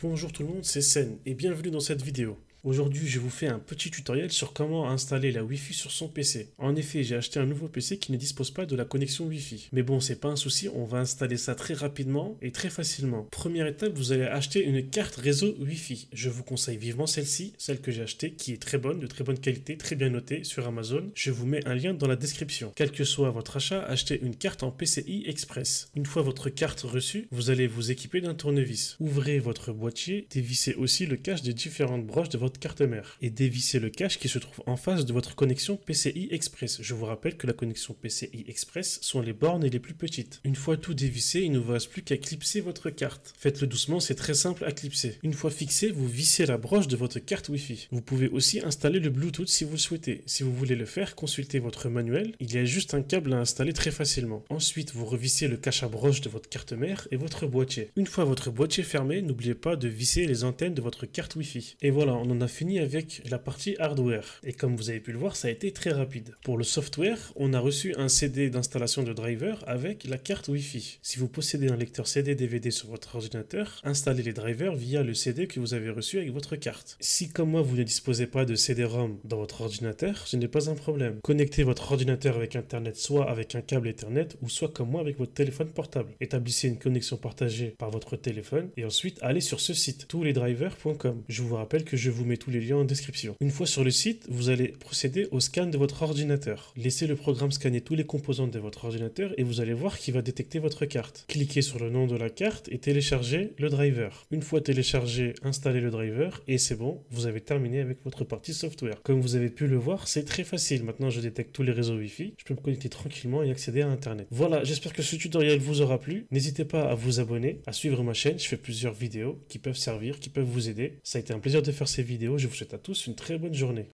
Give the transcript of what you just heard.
Bonjour tout le monde, c'est Sen et bienvenue dans cette vidéo. Aujourd'hui, je vous fais un petit tutoriel sur comment installer la Wi-Fi sur son PC. En effet, j'ai acheté un nouveau PC qui ne dispose pas de la connexion Wi-Fi. Mais bon, c'est pas un souci, on va installer ça très rapidement et très facilement. Première étape, vous allez acheter une carte réseau Wi-Fi. Je vous conseille vivement celle-ci, celle que j'ai achetée, qui est très bonne, de très bonne qualité, très bien notée sur Amazon. Je vous mets un lien dans la description. Quel que soit votre achat, achetez une carte en PCI Express. Une fois votre carte reçue, vous allez vous équiper d'un tournevis. Ouvrez votre boîtier, dévissez aussi le cache des différentes broches de votre carte mère et dévissez le cache qui se trouve en face de votre connexion PCI Express. Je vous rappelle que la connexion PCI Express sont les bornes les plus petites. Une fois tout dévissé, il ne vous reste plus qu'à clipser votre carte. Faites-le doucement, c'est très simple à clipser. Une fois fixé, vous vissez la broche de votre carte Wi-Fi. Vous pouvez aussi installer le Bluetooth si vous le souhaitez. Si vous voulez le faire, consultez votre manuel. Il y a juste un câble à installer très facilement. Ensuite, vous revissez le cache à broche de votre carte mère et votre boîtier. Une fois votre boîtier fermé, n'oubliez pas de visser les antennes de votre carte Wi-Fi. Et voilà, on en on a fini avec la partie hardware. Et comme vous avez pu le voir, ça a été très rapide. Pour le software, on a reçu un CD d'installation de driver avec la carte Wi-Fi. Si vous possédez un lecteur CD DVD sur votre ordinateur, installez les drivers via le CD que vous avez reçu avec votre carte. Si comme moi, vous ne disposez pas de CD-ROM dans votre ordinateur, ce n'est pas un problème. Connectez votre ordinateur avec Internet soit avec un câble Ethernet ou soit comme moi avec votre téléphone portable. Établissez une connexion partagée par votre téléphone et ensuite allez sur ce site, touslesdrivers.com. Je vous rappelle que je vous tous les liens en description. Une fois sur le site, vous allez procéder au scan de votre ordinateur. Laissez le programme scanner tous les composants de votre ordinateur et vous allez voir qui va détecter votre carte. Cliquez sur le nom de la carte et téléchargez le driver. Une fois téléchargé, installez le driver et c'est bon, vous avez terminé avec votre partie software. Comme vous avez pu le voir, c'est très facile. Maintenant, je détecte tous les réseaux Wi-Fi, je peux me connecter tranquillement et accéder à Internet. Voilà, j'espère que ce tutoriel vous aura plu. N'hésitez pas à vous abonner, à suivre ma chaîne, je fais plusieurs vidéos qui peuvent servir, qui peuvent vous aider. Ça a été un plaisir de faire ces vidéos je vous souhaite à tous une très bonne journée.